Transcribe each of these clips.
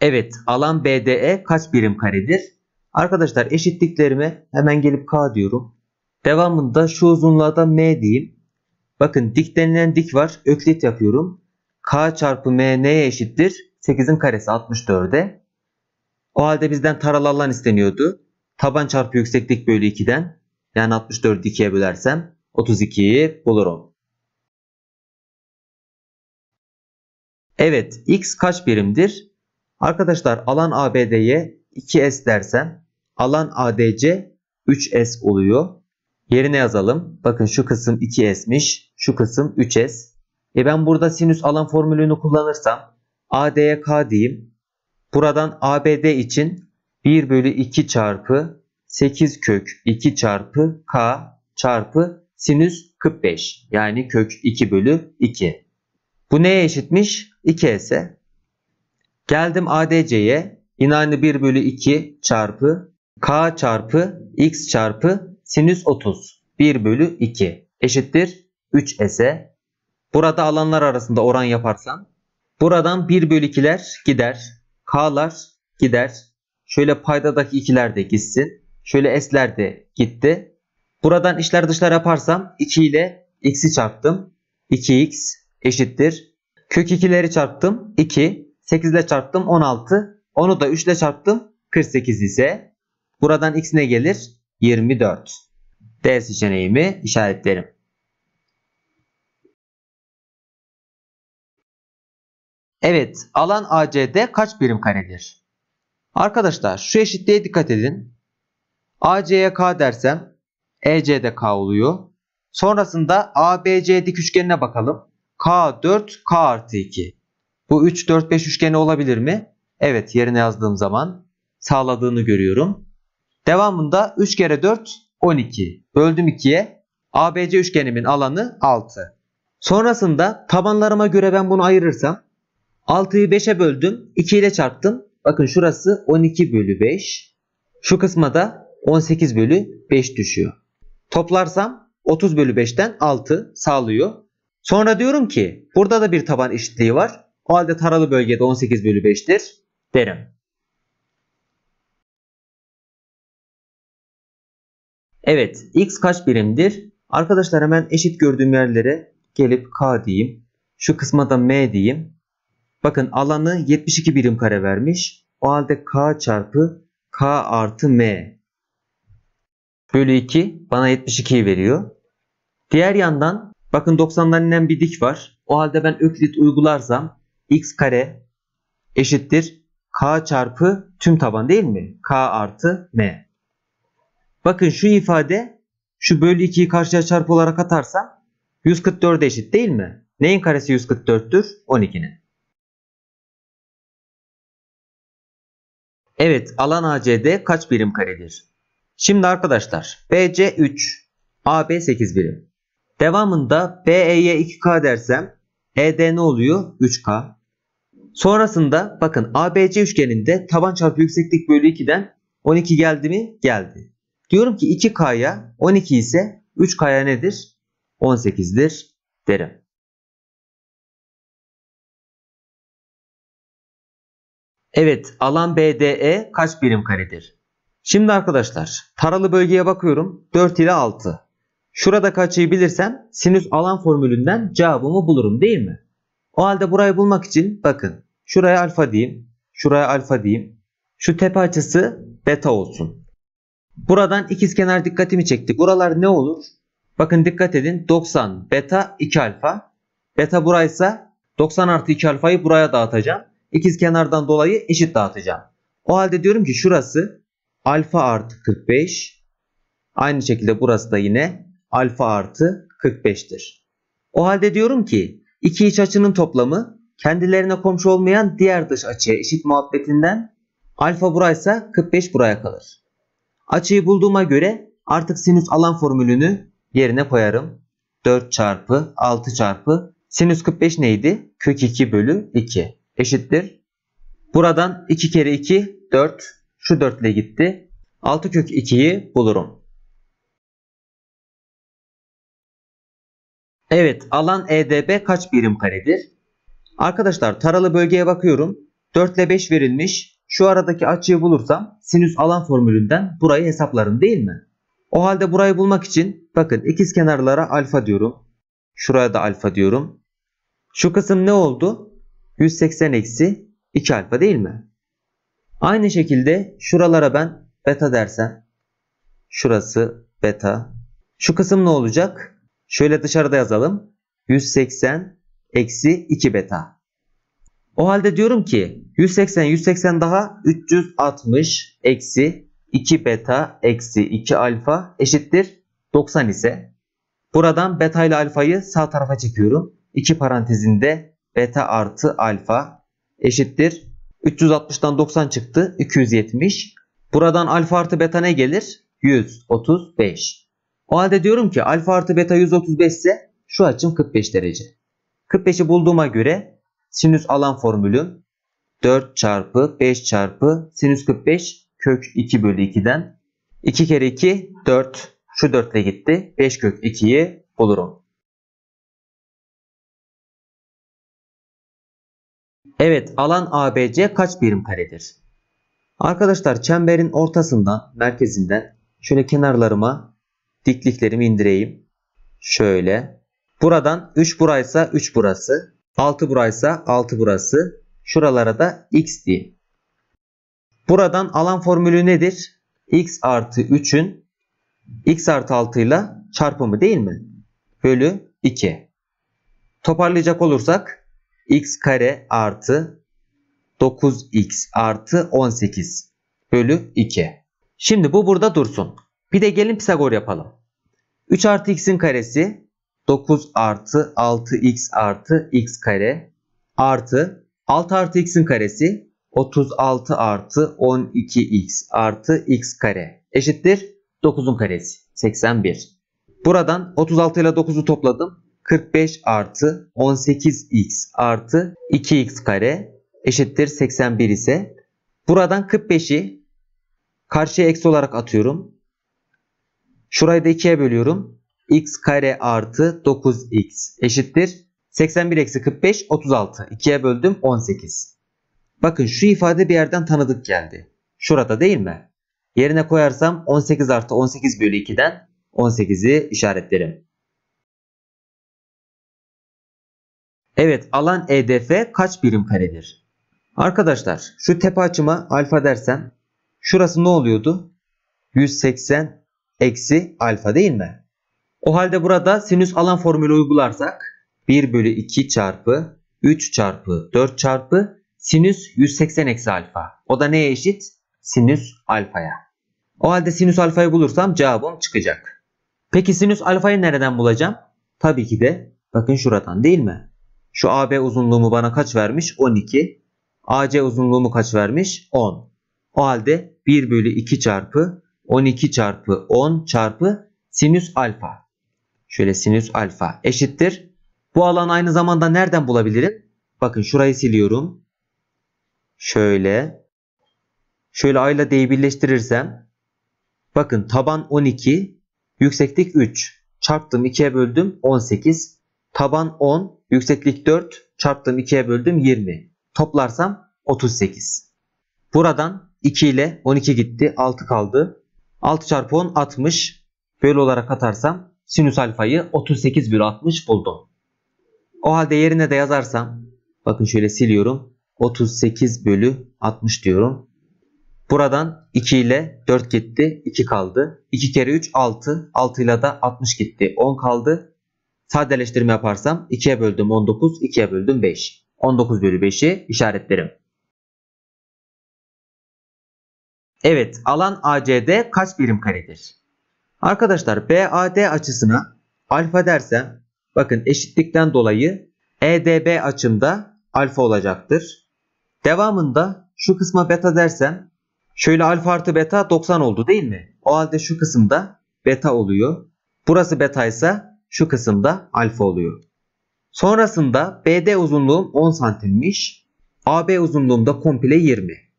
Evet alan BDE kaç birim karedir? Arkadaşlar eşitliklerimi hemen gelip K diyorum. Devamında şu uzunluğa da M diyeyim. Bakın dik denilen dik var. Öklit yapıyorum. K çarpı M neye eşittir? 8'in karesi 64'e. O halde bizden taralı alan isteniyordu. Taban çarpı yükseklik bölü 2'den. Yani 64'ü 2'ye bölersem 32'yi bulurum. Evet x kaç birimdir? Arkadaşlar alan ABD'ye 2S dersen, alan ADC 3S oluyor. Yerine yazalım. Bakın şu kısım 2S'miş. Şu kısım 3S. E ben burada sinüs alan formülünü kullanırsam AD'ye K diyeyim. Buradan ABD için 1 bölü 2 çarpı 8 kök 2 çarpı K çarpı sinüs 45. Yani kök 2 bölü 2. Bu neye eşitmiş? 2S'e. Geldim ADC'ye. Yine aynı 1 bölü 2 çarpı K çarpı X çarpı sinüs 30. 1 bölü 2 eşittir 3 ese. Burada alanlar arasında oran yaparsan, Buradan 1 bölü 2'ler gider. K'lar gider. Şöyle paydadaki ikiler de gitsin. Şöyle s'ler de gitti. Buradan işler dışlar yaparsam 2 ile x'i çarptım. 2x eşittir. Kök 2'leri çarptım. 2 8 ile çarptım 16. Onu da 3 ile çarptım 48 ise buradan x ne gelir? 24. D seçeneğimi işaretlerim. Evet alan ACD kaç birim karedir? Arkadaşlar şu eşitliğe dikkat edin. AC'ye K dersem EC'de K oluyor. Sonrasında ABC dik üçgenine bakalım. K 4, K artı 2. Bu 3, 4, 5 üçgeni olabilir mi? Evet yerine yazdığım zaman sağladığını görüyorum. Devamında 3 kere 4 12. Böldüm 2'ye. ABC üçgenimin alanı 6. Sonrasında tabanlarıma göre ben bunu ayırırsam 6'yı 5'e böldüm. 2 ile çarptım. Bakın şurası 12 bölü 5. Şu kısma da 18 bölü 5 düşüyor. Toplarsam 30 bölü 5'ten 6 sağlıyor. Sonra diyorum ki burada da bir taban eşitliği var. O halde taralı bölgede 18 bölü 5'tir derim. Evet x kaç birimdir? Arkadaşlar hemen eşit gördüğüm yerlere gelip k diyeyim. Şu kısma da m diyeyim. Bakın alanı 72 birim kare vermiş. O halde k çarpı k artı m bölü 2 bana 72'yi veriyor. Diğer yandan bakın 90'dan inen bir dik var. O halde ben öklit uygularsam x kare eşittir k çarpı tüm taban değil mi? k artı m. Bakın şu ifade şu bölü 2'yi karşıya çarpı olarak atarsa 144 eşit değil mi? Neyin karesi 144'tür? 12'nin. Evet alan ACD kaç birim karedir? Şimdi arkadaşlar BC 3, AB 8 birim. Devamında BE'ye 2K dersem ED ne oluyor? 3K. Sonrasında bakın ABC üçgeninde taban çarpı yükseklik bölü 2'den 12 geldi mi? Geldi. Diyorum ki 2K'ya 12 ise 3K'ya nedir? 18'dir derim. Evet alan BDE kaç birim karedir? Şimdi arkadaşlar taralı bölgeye bakıyorum 4 ile 6. Şurada kaçıyı bilirsem sinüs alan formülünden cevabımı bulurum değil mi? O halde burayı bulmak için bakın şuraya alfa diyeyim. Şuraya alfa diyeyim. Şu tepe açısı beta olsun. Buradan ikizkenar dikkatimi çekti. Buralar ne olur? Bakın dikkat edin 90 beta 2 alfa. Beta buraysa 90 artı 2 alfayı buraya dağıtacağım. İkiz kenardan dolayı eşit dağıtacağım. O halde diyorum ki şurası alfa artı 45. Aynı şekilde burası da yine alfa artı 45'tir. O halde diyorum ki İki iç açının toplamı kendilerine komşu olmayan diğer dış açıya eşit muhabbetinden alfa buraysa 45 buraya kalır. Açıyı bulduğuma göre artık sinüs alan formülünü yerine koyarım. 4 çarpı 6 çarpı sinüs 45 neydi? Kök 2 bölü 2 eşittir. Buradan 2 kere 2 4 şu 4 ile gitti. 6 kök 2'yi bulurum. Evet alan EDB kaç birim karedir? Arkadaşlar taralı bölgeye bakıyorum. 4 ile 5 verilmiş. Şu aradaki açıyı bulursam sinüs alan formülünden burayı hesaplarım değil mi? O halde burayı bulmak için bakın ikiz kenarlara alfa diyorum. Şuraya da alfa diyorum. Şu kısım ne oldu? 180 eksi 2 alfa değil mi? Aynı şekilde şuralara ben beta dersem. Şurası beta. Şu kısım ne olacak? Şöyle dışarıda yazalım. 180 eksi 2 beta. O halde diyorum ki 180 180 daha 360 eksi 2 beta eksi 2 alfa eşittir 90 ise buradan beta ile alfayı sağ tarafa çekiyorum. 2 parantezinde beta artı alfa eşittir 360'dan 90 çıktı 270. Buradan alfa artı beta ne gelir? 135. O halde diyorum ki alfa artı beta 135 ise şu açım 45 derece. 45'i bulduğuma göre sinüs alan formülüm 4 çarpı 5 çarpı sinüs 45 kök 2 bölü 2'den 2 kere 2 4 şu 4 ile gitti 5 kök 2'yi bulurum. Evet alan ABC kaç birim karedir? Arkadaşlar çemberin ortasından merkezinden şöyle kenarlarıma Dikliklerimi indireyim. Şöyle. Buradan 3 buraysa 3 burası. 6 buraysa 6 burası. Şuralara da x diyeyim. Buradan alan formülü nedir? x artı 3'ün x artı 6 ile çarpımı değil mi? Bölü 2. Toparlayacak olursak x kare artı 9x artı 18 bölü 2. Şimdi bu burada dursun. Bir de gelin Pisagor yapalım. 3 artı x'in karesi 9 artı 6x artı x kare artı 6 artı x'in karesi 36 artı 12x artı x kare eşittir 9'un karesi 81. Buradan 36 ile 9'u topladım. 45 artı 18x artı 2x kare eşittir 81 ise buradan 45'i karşıya eksi olarak atıyorum. Şurayı da 2'ye bölüyorum. x kare artı 9x eşittir. 81 eksi 45 36. 2'ye böldüm 18. Bakın şu ifade bir yerden tanıdık geldi. Şurada değil mi? Yerine koyarsam 18 artı 18 bölü 2'den 18'i işaretlerim. Evet alan EDF kaç birim karedir? Arkadaşlar şu tepe açıma alfa dersen, şurası ne oluyordu? 180 eksi alfa değil mi? O halde burada sinüs alan formülü uygularsak 1 bölü 2 çarpı 3 çarpı 4 çarpı sinüs 180 eksi alfa. O da neye eşit? Sinüs alfaya. O halde sinüs alfayı bulursam cevabım çıkacak. Peki sinüs alfayı nereden bulacağım? Tabii ki de bakın şuradan değil mi? Şu AB uzunluğumu bana kaç vermiş? 12. AC uzunluğumu kaç vermiş? 10. O halde 1 bölü 2 çarpı 12 çarpı 10 çarpı sinüs alfa. Şöyle sinüs alfa eşittir. Bu alanı aynı zamanda nereden bulabilirim? Bakın şurayı siliyorum. Şöyle. Şöyle ayla ile d'yi birleştirirsem. Bakın taban 12. Yükseklik 3. Çarptım 2'ye böldüm 18. Taban 10. Yükseklik 4. Çarptım 2'ye böldüm 20. Toplarsam 38. Buradan 2 ile 12 gitti. 6 kaldı. 6 çarpı 10 60. Böyle olarak atarsam sinüs alfayı 38 bölü 60 buldum. O halde yerine de yazarsam bakın şöyle siliyorum. 38 bölü 60 diyorum. Buradan 2 ile 4 gitti. 2 kaldı. 2 kere 3 6. 6 ile de 60 gitti. 10 kaldı. Sadeleştirme yaparsam 2'ye böldüm 19. 2'ye böldüm 5. 19 bölü 5'i işaretlerim. Evet alan ACD kaç birim karedir? Arkadaşlar BAD açısına alfa dersem bakın eşitlikten dolayı EDB açımda alfa olacaktır. Devamında şu kısma beta dersem şöyle alfa artı beta 90 oldu değil mi? O halde şu kısımda beta oluyor. Burası beta ise şu kısımda alfa oluyor. Sonrasında BD uzunluğum 10 santimmiş. AB uzunluğum da komple 20.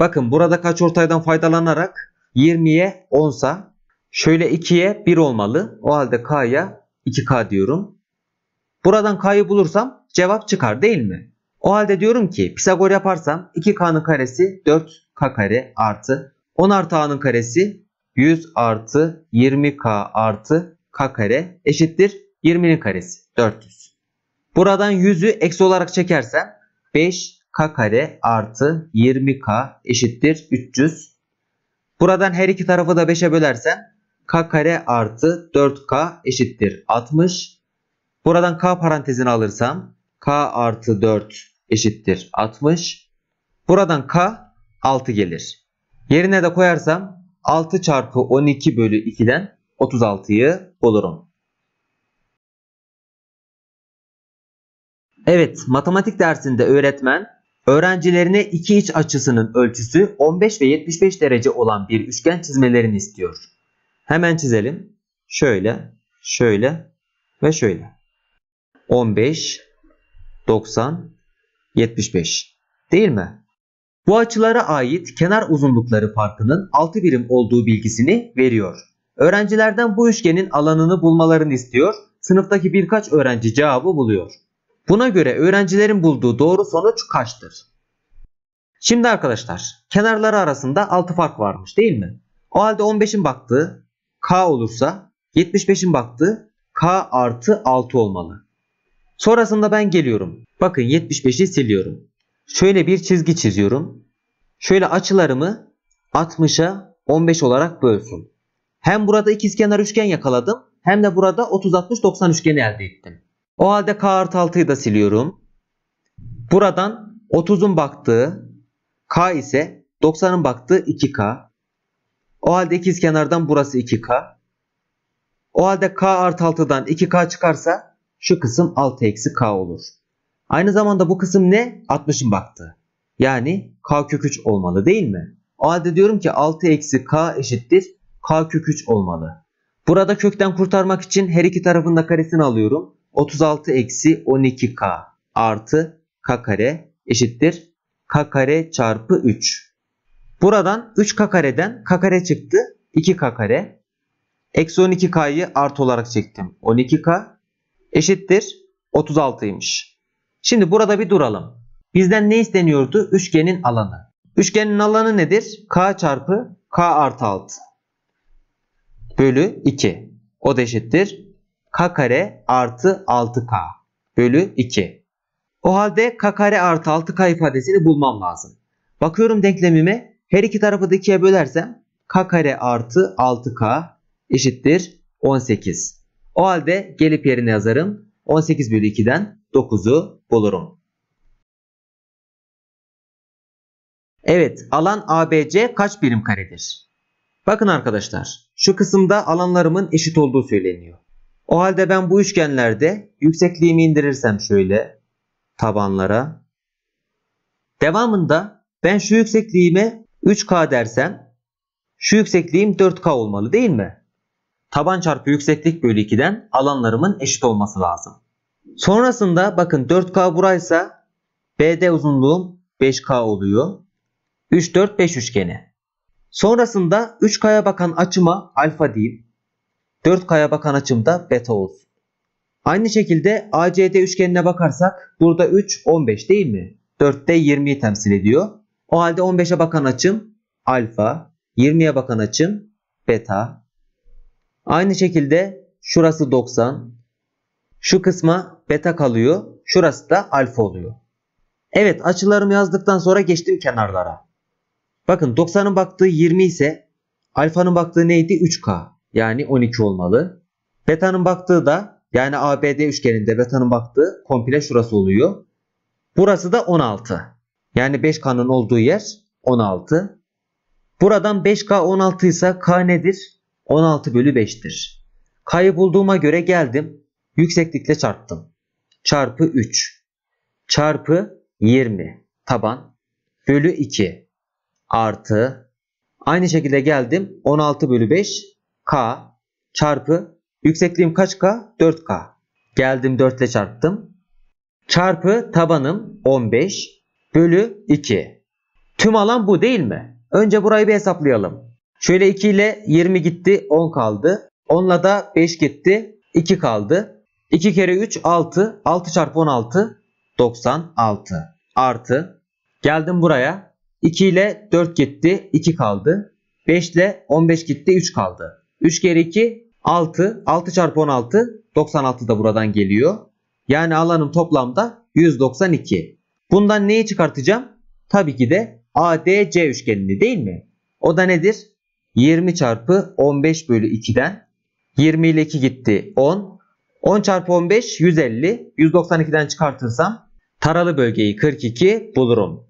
Bakın burada kaç ortaydan faydalanarak 20'ye 10'sa şöyle 2'ye 1 olmalı. O halde K'ya 2K diyorum. Buradan K'yı bulursam cevap çıkar değil mi? O halde diyorum ki Pisagor yaparsam 2K'nın karesi 4K kare artı 10 artı A'nın karesi 100 artı 20K artı K kare eşittir 20'nin karesi 400. Buradan 100'ü eksi olarak çekersem 5 k kare artı 20k eşittir 300. Buradan her iki tarafı da 5'e bölersen k kare artı 4k eşittir 60. Buradan k parantezini alırsam k artı 4 eşittir 60. Buradan k 6 gelir. Yerine de koyarsam 6 çarpı 12 bölü 2'den 36'yı bulurum. Evet matematik dersinde öğretmen Öğrencilerine iki iç açısının ölçüsü 15 ve 75 derece olan bir üçgen çizmelerini istiyor. Hemen çizelim. Şöyle, şöyle ve şöyle. 15, 90, 75. Değil mi? Bu açılara ait kenar uzunlukları farkının 6 birim olduğu bilgisini veriyor. Öğrencilerden bu üçgenin alanını bulmalarını istiyor. Sınıftaki birkaç öğrenci cevabı buluyor. Buna göre öğrencilerin bulduğu doğru sonuç kaçtır? Şimdi arkadaşlar kenarları arasında 6 fark varmış değil mi? O halde 15'in baktığı K olursa 75'in baktığı K artı 6 olmalı. Sonrasında ben geliyorum. Bakın 75'i siliyorum. Şöyle bir çizgi çiziyorum. Şöyle açılarımı 60'a 15 olarak bölsün. Hem burada ikizkenar üçgen yakaladım hem de burada 30-60-90 üçgeni elde ettim. O halde K artı 6'yı da siliyorum. Buradan 30'un baktığı K ise 90'ın baktığı 2K. O halde ikiz kenardan burası 2K. O halde K artı 6'dan 2K çıkarsa şu kısım 6 eksi K olur. Aynı zamanda bu kısım ne? 60'ın baktığı. Yani K kök 3 olmalı değil mi? O halde diyorum ki 6 eksi K eşittir. K kök 3 olmalı. Burada kökten kurtarmak için her iki tarafında karesini alıyorum. 36 eksi 12k artı k kare eşittir k kare çarpı 3. Buradan 3k kareden k kare çıktı 2k kare. Eksi 12k'yı artı olarak çektim. 12k eşittir 36'ymış. Şimdi burada bir duralım. Bizden ne isteniyordu? Üçgenin alanı. Üçgenin alanı nedir? K çarpı K artı 6 bölü 2. O da eşittir k kare artı 6k bölü 2. O halde k kare artı 6k ifadesini bulmam lazım. Bakıyorum denklemime her iki tarafı da 2'ye bölersem k kare artı 6k eşittir 18. O halde gelip yerine yazarım. 18 bölü 2'den 9'u bulurum. Evet alan ABC kaç birim karedir? Bakın arkadaşlar şu kısımda alanlarımın eşit olduğu söyleniyor. O halde ben bu üçgenlerde yüksekliğimi indirirsem şöyle tabanlara. Devamında ben şu yüksekliğime 3K dersem şu yüksekliğim 4K olmalı değil mi? Taban çarpı yükseklik bölü 2'den alanlarımın eşit olması lazım. Sonrasında bakın 4K buraysa BD uzunluğum 5K oluyor. 3 4 5 üçgeni. Sonrasında 3K'ya bakan açıma alfa diyeyim. 4 kaya bakan açımda beta olsun. Aynı şekilde ACD üçgenine bakarsak burada 3 15 değil mi? 4'te 20'yi temsil ediyor. O halde 15'e bakan açım alfa, 20'ye bakan açım beta. Aynı şekilde şurası 90, şu kısma beta kalıyor, şurası da alfa oluyor. Evet açılarımı yazdıktan sonra geçtim kenarlara. Bakın 90'ın baktığı 20 ise alfanın baktığı neydi? 3K yani 12 olmalı. Beta'nın baktığı da yani ABD üçgeninde beta'nın baktığı komple şurası oluyor. Burası da 16. Yani 5K'nın olduğu yer 16. Buradan 5K 16 ise K nedir? 16 bölü 5'tir. K'yı bulduğuma göre geldim. Yükseklikle çarptım. Çarpı 3. Çarpı 20. Taban. Bölü 2. Artı. Aynı şekilde geldim. 16 bölü 5. K çarpı yüksekliğim kaç K? 4K. Geldim 4 ile çarptım. Çarpı tabanım 15 bölü 2. Tüm alan bu değil mi? Önce burayı bir hesaplayalım. Şöyle 2 ile 20 gitti 10 kaldı. 10 ile da 5 gitti 2 kaldı. 2 kere 3 6. 6 çarpı 16 96 artı. Geldim buraya. 2 ile 4 gitti 2 kaldı. 5 ile 15 gitti 3 kaldı. 3 kere 2 6. 6 çarpı 16 96 da buradan geliyor. Yani alanım toplamda 192. Bundan neyi çıkartacağım? Tabii ki de ADC üçgenini değil mi? O da nedir? 20 çarpı 15 bölü 2'den 20 ile 2 gitti 10. 10 çarpı 15 150. 192'den çıkartırsam taralı bölgeyi 42 bulurum.